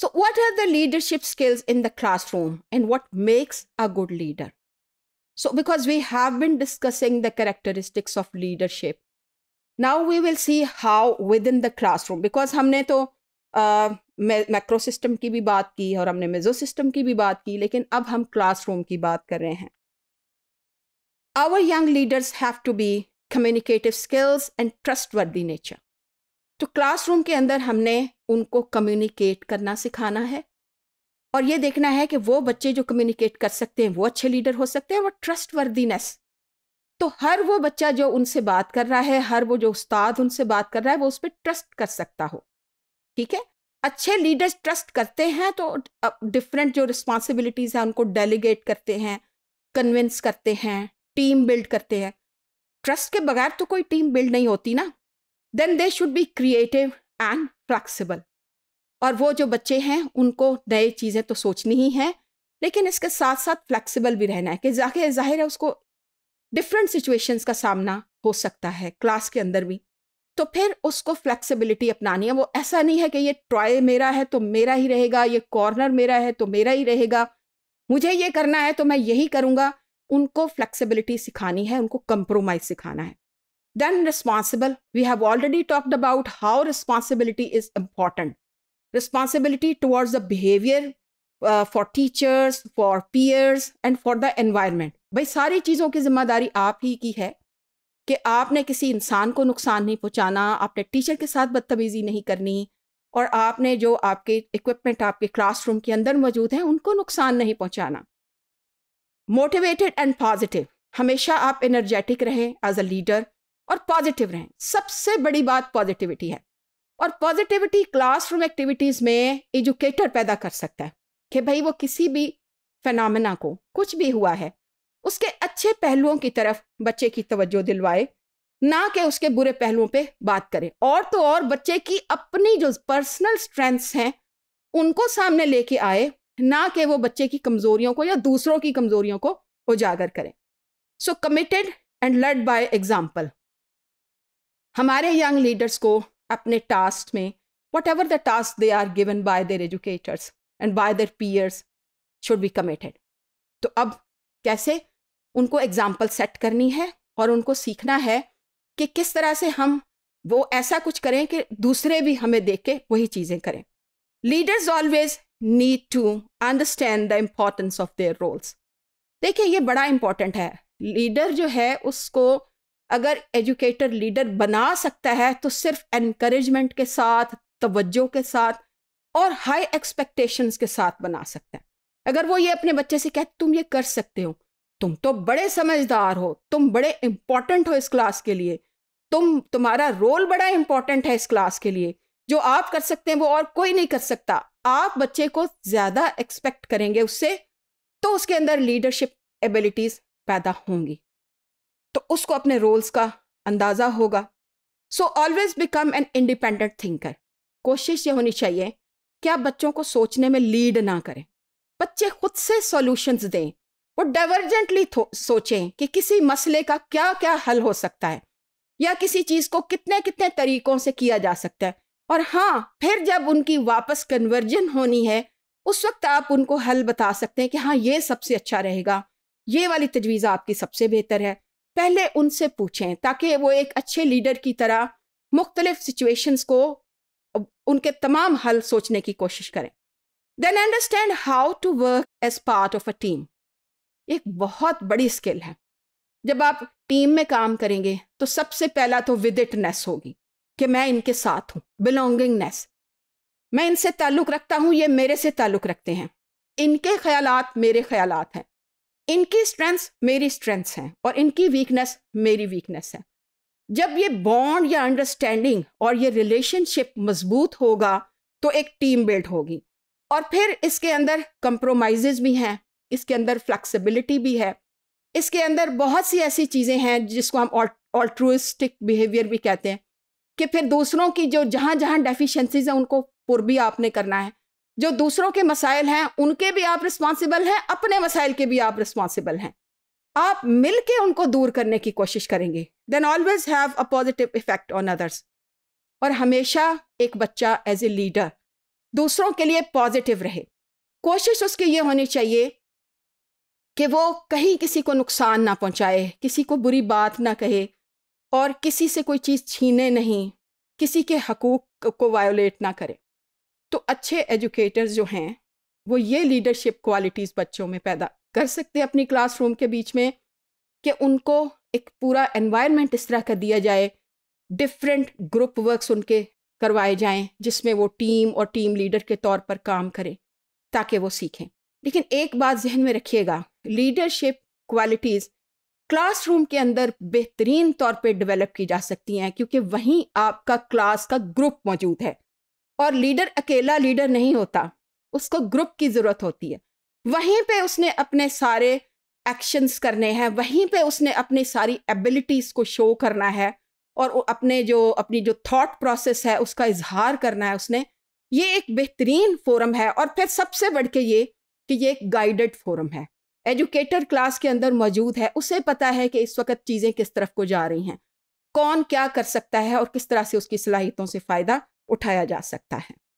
So, what are the leadership skills in the classroom and what makes a good leader? So, because we have been discussing the characteristics of leadership, now we will see how within the classroom, because हमने तो macro system की भी बात की और हमने मेजो system की भी बात की लेकिन अब हम classroom. की बात कर रहे हैं our young leaders have to be communicative skills and trustworthy तो क्लासरूम के अंदर हमने उनको कम्युनिकेट करना सिखाना है और ये देखना है कि वो बच्चे जो कम्युनिकेट कर सकते हैं वो अच्छे लीडर हो सकते हैं वो ट्रस्ट वर्दीनेस तो हर वो बच्चा जो उनसे बात कर रहा है हर वो जो उस्ताद उनसे बात कर रहा है वो उस पर ट्रस्ट कर सकता हो ठीक है अच्छे लीडर्स ट्रस्ट करते हैं तो डिफरेंट जो रिस्पॉन्सिबिलिटीज़ हैं उनको डेलीगेट करते हैं कन्विंस करते हैं टीम बिल्ड करते हैं ट्रस्ट के बगैर तो कोई टीम बिल्ड नहीं होती ना then they should be creative and flexible और वो जो बच्चे हैं उनको नए चीज़ें तो सोचनी ही हैं लेकिन इसके साथ साथ फ्लैक्सीबल भी रहना है कि जाहिर जाहिर है उसको डिफरेंट सिचुएशंस का सामना हो सकता है क्लास के अंदर भी तो फिर उसको फ्लैक्सीबिलिटी अपनानी है वो ऐसा नहीं है कि ये ट्रॉय मेरा है तो मेरा ही रहेगा ये कॉर्नर मेरा है तो मेरा ही रहेगा मुझे ये करना है तो मैं यही करूँगा उनको फ्लैक्सीबिलिटी सिखानी है उनको कंप्रोमाइज़ सिखाना है Then responsible. We have already talked about how responsibility is important. Responsibility towards the behavior uh, for teachers, for peers, and for the environment. भाई सारी चीज़ों की जिम्मेदारी आप ही की है कि आपने किसी इंसान को नुकसान नहीं पहुंचाना आपने टीचर के साथ बदतमीज़ी नहीं करनी और आपने जो आपके इक्विपमेंट आपके क्लासरूम के अंदर मौजूद हैं उनको नुकसान नहीं पहुंचाना मोटिवेटेड एंड पॉजिटिव हमेशा आप एनर्जेटिक रहें एज अ लीडर और पॉजिटिव रहें सबसे बड़ी बात पॉजिटिविटी है और पॉजिटिविटी क्लासरूम एक्टिविटीज़ में एजुकेटर पैदा कर सकता है कि भाई वो किसी भी फेनामिना को कुछ भी हुआ है उसके अच्छे पहलुओं की तरफ बच्चे की तवज्जो दिलवाए ना कि उसके बुरे पहलुओं पे बात करें और तो और बच्चे की अपनी जो पर्सनल स्ट्रेंथ्स हैं उनको सामने लेके आए ना कि वो बच्चे की कमजोरियों को या दूसरों की कमजोरियों को उजागर करें so committed and lead by example हमारे यंग लीडर्स को अपने टास्क में whatever the task they are given by their educators and by their peers should be committed तो अब कैसे उनको एग्जाम्पल सेट करनी है और उनको सीखना है कि किस तरह से हम वो ऐसा कुछ करें कि दूसरे भी हमें देख के वही चीज़ें करें leaders always need to understand the importance of their roles देखिए ये बड़ा इम्पॉर्टेंट है लीडर जो है उसको अगर एजुकेटर लीडर बना सकता है तो सिर्फ एनकरेजमेंट के साथ तवज्जो के साथ और हाई एक्सपेक्टेशंस के साथ बना सकता है अगर वो ये अपने बच्चे से कहे तुम ये कर सकते हो तुम तो बड़े समझदार हो तुम बड़े इम्पॉर्टेंट हो इस क्लास के लिए तुम तुम्हारा रोल बड़ा इम्पॉर्टेंट है इस क्लास के लिए जो आप कर सकते हैं वो और कोई नहीं कर सकता आप बच्चे को ज़्यादा एक्सपेक्ट करेंगे उससे तो उसके अंदर लीडरशिप एबिलिटीज़ पैदा होंगी तो उसको अपने रोल्स का अंदाज़ा होगा so always become an independent thinker कोशिश ये होनी चाहिए कि आप बच्चों को सोचने में लीड ना करें बच्चे खुद से सॉल्यूशंस दें वो डाइवर्जेंटली सोचें कि किसी मसले का क्या क्या हल हो सकता है या किसी चीज़ को कितने कितने तरीकों से किया जा सकता है और हाँ फिर जब उनकी वापस कन्वर्जन होनी है उस वक्त आप उनको हल बता सकते हैं कि हाँ ये सबसे अच्छा रहेगा ये वाली तजवीज़ आपकी सबसे बेहतर है पहले उनसे पूछें ताकि वो एक अच्छे लीडर की तरह मुख्तलिफ सिचुएशंस को उनके तमाम हल सोचने की कोशिश करें then understand how to work as part of a team एक बहुत बड़ी स्किल है जब आप टीम में काम करेंगे तो सबसे पहला तो विदिटनेस होगी कि मैं इनके साथ हूँ बिलोंगिंगनेस मैं इनसे ताल्लुक़ रखता हूँ ये मेरे से ताल्लुक़ रखते हैं इनके ख्यालात मेरे ख्यालात हैं इनकी स्ट्रेंथ्स मेरी स्ट्रेंथ्स हैं और इनकी वीकनेस मेरी वीकनेस है जब ये बॉन्ड या अंडरस्टैंडिंग और ये रिलेशनशिप मजबूत होगा तो एक टीम बिल्ड होगी और फिर इसके अंदर कंप्रोमाइज भी हैं इसके अंदर फ्लैक्सिबिलिटी भी है इसके अंदर बहुत सी ऐसी चीज़ें हैं जिसको हम ऑल्ट्रुइस्टिक बिहेवियर भी कहते हैं कि फिर दूसरों की जो जहाँ जहाँ डेफिशिएंसीज हैं उनको पुरबी आपने करना है जो दूसरों के मसाइल हैं उनके भी आप रिस्पॉन्सिबल हैं अपने मसाइल के भी आप रिस्पॉन्सिबल हैं आप मिल के उनको दूर करने की कोशिश करेंगे then always have a positive effect on others और हमेशा एक बच्चा एज ए लीडर दूसरों के लिए पॉजिटिव रहे कोशिश उसकी ये होनी चाहिए कि वो कहीं किसी को नुकसान ना पहुंचाए किसी को बुरी बात ना कहे और किसी से कोई चीज़ छीने नहीं किसी के हकूक को वायोलेट ना करे तो अच्छे एजुकेटर्स जो हैं वो ये लीडरशिप क्वालिटीज़ बच्चों में पैदा कर सकते हैं अपनी क्लासरूम के बीच में कि उनको एक पूरा एनवायरनमेंट इस तरह का दिया जाए डिफरेंट ग्रुप वर्क्स उनके करवाए जाएं जिसमें वो टीम और टीम लीडर के तौर पर काम करें ताकि वो सीखें लेकिन एक बात जहन में रखिएगा लीडरशिप क्वालिटीज़ क्लासरूम के अंदर बेहतरीन तौर पे डेवलप की जा सकती हैं क्योंकि वहीं आपका क्लास का ग्रुप मौजूद है और लीडर अकेला लीडर नहीं होता उसको ग्रुप की ज़रूरत होती है वहीं पे उसने अपने सारे एक्शंस करने हैं वहीं पे उसने अपनी सारी एबिलिटीज़ को शो करना है और अपने जो अपनी जो थॉट प्रोसेस है उसका इजहार करना है उसने ये एक बेहतरीन फोरम है और फिर सबसे बढ़ के ये कि ये एक गाइडेड फोरम है एजुकेटर क्लास के अंदर मौजूद है उसे पता है कि इस वक्त चीज़ें किस तरफ को जा रही हैं कौन क्या कर सकता है और किस तरह से उसकी सलाहियतों से फ़ायदा उठाया जा सकता है